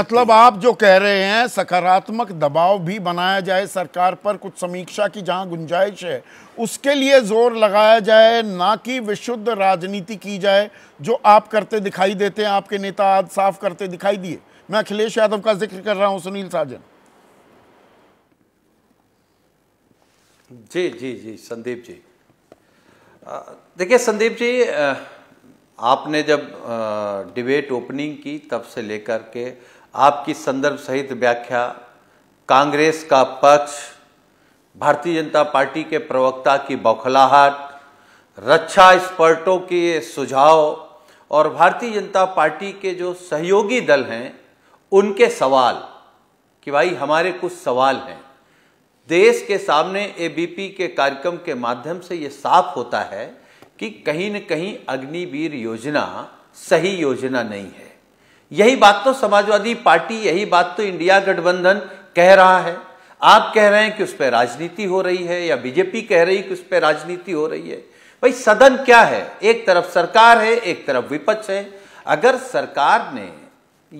मतलब आप जो कह रहे हैं सकारात्मक दबाव भी बनाया जाए सरकार पर कुछ समीक्षा की जहां गुंजाइश है उसके लिए जोर लगाया जाए ना कि विशुद्ध राजनीति की जाए जो आप करते दिखाई देते हैं आपके नेता आज साफ करते दिखाई दिए मैं अखिलेश यादव का जिक्र कर रहा हूं सुनील साजन जी जी जी संदीप जी देखिए संदीप जी आ, आपने जब डिबेट ओपनिंग की तब से लेकर के आपकी संदर्भ सहित व्याख्या कांग्रेस का पक्ष भारतीय जनता पार्टी के प्रवक्ता की बौखलाहट रक्षा एक्सपर्टों के सुझाव और भारतीय जनता पार्टी के जो सहयोगी दल हैं उनके सवाल कि भाई हमारे कुछ सवाल हैं देश के सामने एबीपी के कार्यक्रम के माध्यम से ये साफ होता है कि कहीं न कहीं अग्निवीर योजना सही योजना नहीं है यही बात तो समाजवादी पार्टी यही बात तो इंडिया गठबंधन कह रहा है आप कह रहे हैं कि उस पर राजनीति हो रही है या बीजेपी कह रही है कि उस पर राजनीति हो रही है भाई सदन क्या है एक तरफ सरकार है एक तरफ विपक्ष है अगर सरकार ने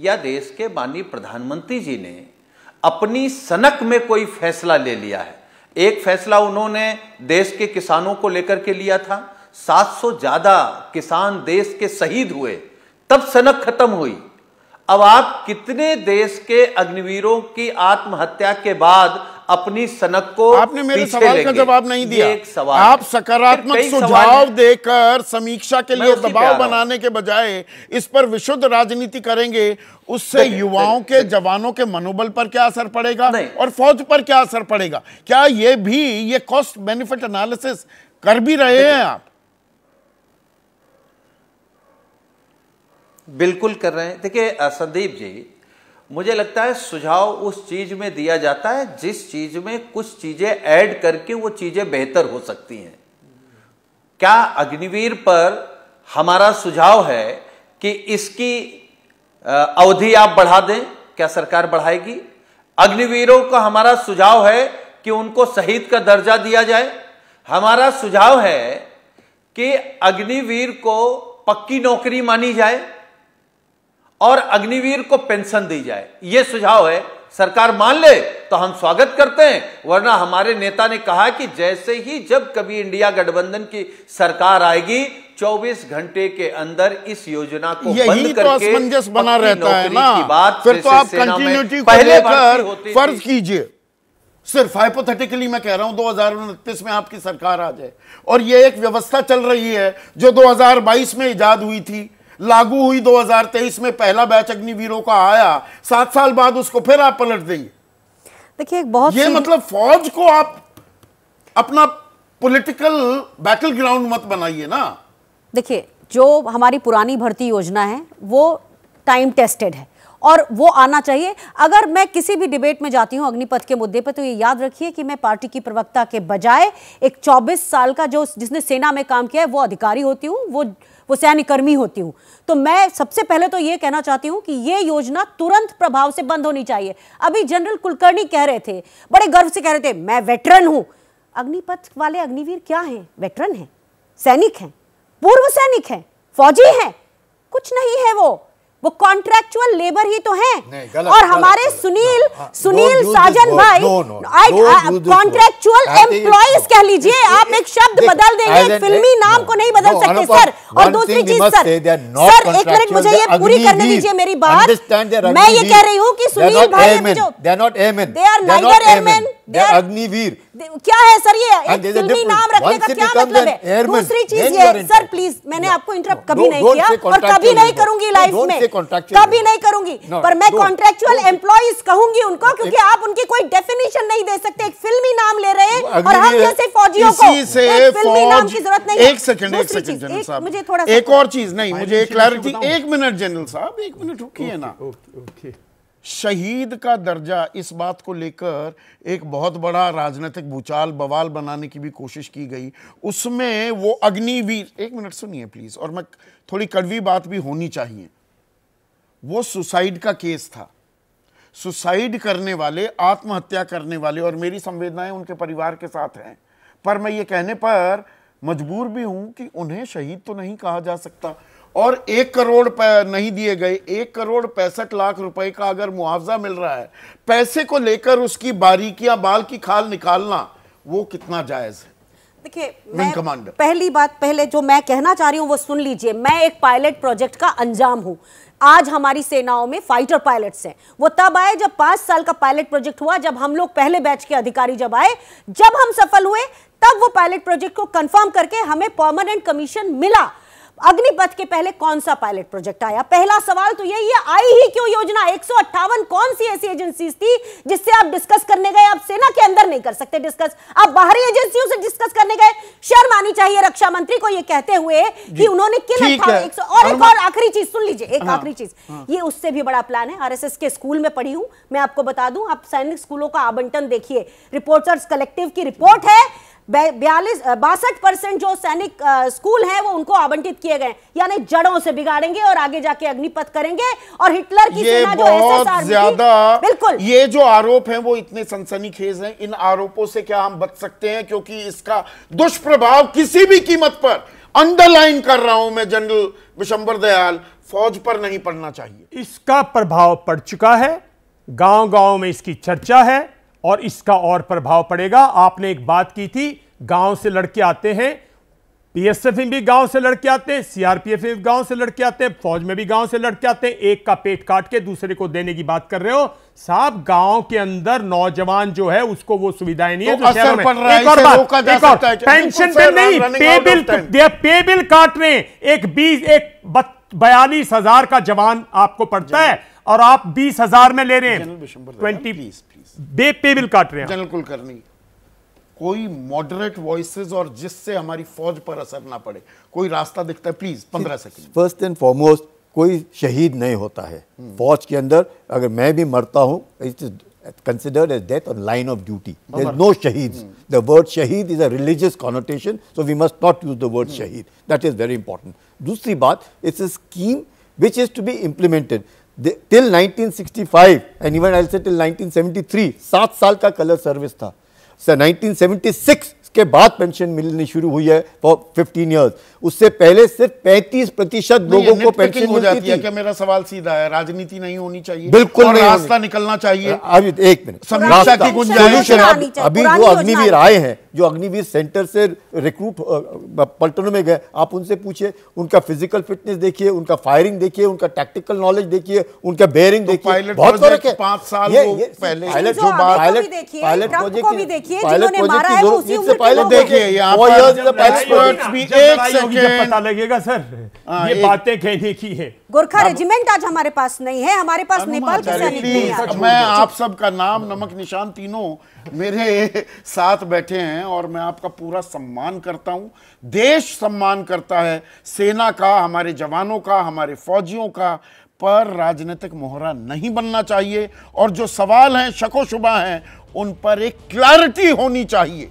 या देश के माननीय प्रधानमंत्री जी ने अपनी सनक में कोई फैसला ले लिया है एक फैसला उन्होंने देश के किसानों को लेकर के लिया था 700 ज्यादा किसान देश के शहीद हुए तब सनक खत्म हुई अब आप कितने देश के अग्निवीरों की आत्महत्या के बाद अपनी सनक को आपने मेरे सवाल का जवाब नहीं दिया एक सवाल आप सकारात्मक सुझाव देकर समीक्षा के लिए दबाव बनाने के बजाय इस पर विशुद्ध राजनीति करेंगे उससे युवाओं के जवानों के मनोबल पर क्या असर पड़ेगा और फौज पर क्या असर पड़ेगा क्या ये भी ये कॉस्ट बेनिफिट एनालिसिस कर भी रहे हैं आप बिल्कुल कर रहे हैं देखिए संदीप जी मुझे लगता है सुझाव उस चीज में दिया जाता है जिस चीज में कुछ चीजें ऐड करके वो चीजें बेहतर हो सकती हैं क्या अग्निवीर पर हमारा सुझाव है कि इसकी अवधि आप बढ़ा दें क्या सरकार बढ़ाएगी अग्निवीरों का हमारा सुझाव है कि उनको शहीद का दर्जा दिया जाए हमारा सुझाव है कि अग्निवीर को पक्की नौकरी मानी जाए और अग्निवीर को पेंशन दी जाए यह सुझाव है सरकार मान ले तो हम स्वागत करते हैं वरना हमारे नेता ने कहा कि जैसे ही जब कभी इंडिया गठबंधन की सरकार आएगी 24 घंटे के अंदर इस योजना को बंद तो करके बना रहता है ना की बात फिर तो आप कंटिन्यूटी पहले फर्ज कीजिए सिर्फ हाइपोथेटिकली मैं कह रहा हूं दो में आपकी सरकार आ जाए और यह एक व्यवस्था चल रही है जो दो में ईजाद हुई थी लागू हुई 2023 में पहला बैच अग्निवीरों का आया सात साल बाद उसको फिर आप पलट देंगे देखिए एक बहुत ये मतलब फौज को आप अपना पॉलिटिकल बैटल ग्राउंड मत बनाइए ना देखिए जो हमारी पुरानी भर्ती योजना है वो टाइम टेस्टेड है और वो आना चाहिए अगर मैं किसी भी डिबेट में जाती हूँ अग्निपथ के मुद्दे पर तो ये याद रखिए कि मैं पार्टी की प्रवक्ता के बजाय एक चौबीस साल का जो जिसने सेना में काम किया है वो अधिकारी होती हूँ वो वो सैन्यकर्मी होती हूँ तो मैं सबसे पहले तो ये कहना चाहती हूँ कि ये योजना तुरंत प्रभाव से बंद होनी चाहिए अभी जनरल कुलकर्णी कह रहे थे बड़े गर्व से कह रहे थे मैं वेटरन हूँ अग्निपथ वाले अग्निवीर क्या हैं वेटरन हैं सैनिक हैं पूर्व सैनिक हैं फौजी हैं कुछ नहीं है वो वो कॉन्ट्रेक्चुअल लेबर ही तो हैं और हमारे गलत, सुनील हाँ, हाँ। सुनील साजन भाई कॉन्ट्रेक्चुअल एम्प्लॉयज कह लीजिए आप एक शब्द बदल देंगे फिल्मी नाम को नहीं बदल सकते सर और दूसरी चीज सर सर एक मिनट मुझे ये पूरी करने दीजिए मेरी बात मैं ये कह रही हूँ कि सुनील भाई दे आर एम एन अग्निवीर क्या है सर ये फिल्मी हाँ, नाम रखने का क्या मतलब है दूसरी चीज ये सर प्लीज मैंने आपको इंटरप्ट कभी नहीं किया और कभी नहीं करूंगी लाइफ में कभी नहीं करूंगी पर मैं कॉन्ट्रेक्चुअल एम्प्लॉज कहूंगी उनको क्योंकि आप उनकी कोई डेफिनेशन नहीं दे सकते एक फिल्मी नाम ले रहे हैं और हम जैसे फौजियों को फिल्मी नाम की जरूरत नहीं एक सेकंड एक सेकंड जनरल साहब मुझे थोड़ा एक और चीज नहीं मुझे क्लैरिटी एक मिनट जनरल साहब एक मिनट रुकी है ना ओके शहीद का दर्जा इस बात को लेकर एक बहुत बड़ा राजनीतिक भूचाल बवाल बनाने की भी कोशिश की गई उसमें वो अग्निवीर एक मिनट सुनिए प्लीज़ और मैं थोड़ी कड़वी बात भी होनी चाहिए वो सुसाइड का केस था सुसाइड करने वाले आत्महत्या करने वाले और मेरी संवेदनाएं उनके परिवार के साथ हैं पर मैं ये कहने पर मजबूर भी हूं कि उन्हें शहीद तो नहीं कहा जा सकता और एक करोड़ नहीं दिए गए एक करोड़ पैंसठ लाख रुपए का अगर मुआवजा मिल रहा है पैसे को लेकर उसकी बारीकियां बाल की खाल निकालना वो कितना जायज है देखिए मैं कमांडर पहली बात पहले जो मैं कहना चाह रही हूं वो सुन लीजिए मैं एक पायलट प्रोजेक्ट का अंजाम हूं आज हमारी सेनाओं में फाइटर पायलट्स हैं वो तब आए जब पांच साल का पायलट प्रोजेक्ट हुआ जब हम लोग पहले बैच के अधिकारी जब आए जब हम सफल हुए तब वो पायलट प्रोजेक्ट को कंफर्म करके हमें परमानेंट कमीशन मिला अग्निपथ के पहले कौन सा पायलट प्रोजेक्ट आया पहला सवाल तो यही है आई ही क्यों योजना एक कौन सी ऐसी एजेंसीज थी जिससे आप डिस्कस करने गए आप सेना के अंदर नहीं कर सकते डिस्कस आप बाहरी एजेंसियों से डिस्कस करने गए शर्म आनी चाहिए रक्षा मंत्री को यह कहते हुए कि उन्होंने किन और एक और आखिरी चीज सुन लीजिए एक हाँ। आखिरी चीज हाँ। ये उससे भी बड़ा प्लान है आर के स्कूल में पढ़ी हूं मैं आपको बता दूं आप सैनिक स्कूलों का आवंटन देखिए रिपोर्टर्स कलेक्टिव की रिपोर्ट है बयालीस बासठ परसेंट जो सैनिक स्कूल हैं वो उनको आवंटित किए गए यानी जड़ों से बिगाड़ेंगे और आगे जाके अग्निपथ करेंगे और हिटलर की ये सेना जो एसएसआर ज्यादा बिल्कुल ये जो आरोप हैं वो इतने सनसनीखेज हैं इन आरोपों से क्या हम बच सकते हैं क्योंकि इसका दुष्प्रभाव किसी भी कीमत पर अंडरलाइन कर रहा हूं मैं जनरल विशंबर दयाल फौज पर नहीं पड़ना चाहिए इसका प्रभाव पड़ चुका है गांव गांव में इसकी चर्चा है और इसका और प्रभाव पड़ेगा आपने एक बात की थी गांव से लड़के आते हैं पीएसएफ में भी गांव से लड़के आते हैं सीआरपीएफ में गांव से लड़के आते हैं फौज में भी गांव से लड़के आते हैं एक का पेट काट के दूसरे को देने की बात कर रहे हो साहब गांव के अंदर नौजवान जो है उसको वो सुविधाएं नहीं तो है एक और बात एक और पेंशन पे नहीं पे बिल पे बिल रहे एक बीस एक बयालीस हजार का जवान आपको पड़ता है और आप बीस हजार में ले रहे हैं ट्वेंटी बेपेबिल काट रहे हैं जनरल कुलकर्णी कोई मॉडरेट वॉइसेस और जिससे हमारी फौज पर असर ना पड़े कोई रास्ता दिखता है प्लीज पंद्रह सेकंड फर्स्ट एंड फॉरमोस्ट कोई शहीद नहीं होता है हम्म। फौज के अंदर अगर मैं भी मरता हूं considered as death on line of duty there no शहीद द वर्ड शहीद is a religious connotation so we must not use the word शहीद दैट इज वेरी इंपॉर्टेंट दूसरी बात it's scheme which is to be implemented they, till 1965 and even I'll say till 1973 सात साल का colour service था sir so, 1976 उसके बाद pension मिलनी शुरू हुई है फॉर फिफ्टीन ईयर्स उससे पहले सिर्फ पैंतीस प्रतिशत लोगों को पेंशन हो जाती है क्या मेरा सवाल सीधा है राजनीति नहीं होनी चाहिए बिल्कुल रास्ता निकलना चाहिए अभी एक मिनट अभी जो अग्निवीर आए हैं जो अग्निवीर सेंटर से रिक्रूट पलटन में गए आप उनसे पूछिए उनका फिजिकल फिटनेस देखिए उनका फायरिंग देखिए उनका टैक्टिकल नॉलेज देखिए उनका बेयरिंग तो देखिए बहुत फर्क है पांच साल पहले pilot pilot project pilot project की जरूरत से पहले देखिए यहाँ एक्सपर्ट्स भी एक सेकंड पता लगेगा सर हाँ, ये बातें कहने की है गोरखा रेजिमेंट आज हमारे पास नहीं है हमारे पास नेपाल के अच्छा, मैं आप सब का नाम नमक निशान तीनों मेरे साथ बैठे हैं और मैं आपका पूरा सम्मान करता हूं देश सम्मान करता है सेना का हमारे जवानों का हमारे फौजियों का पर राजनीतिक मोहरा नहीं बनना चाहिए और जो सवाल हैं शको शुबा हैं उन पर एक क्लैरिटी होनी चाहिए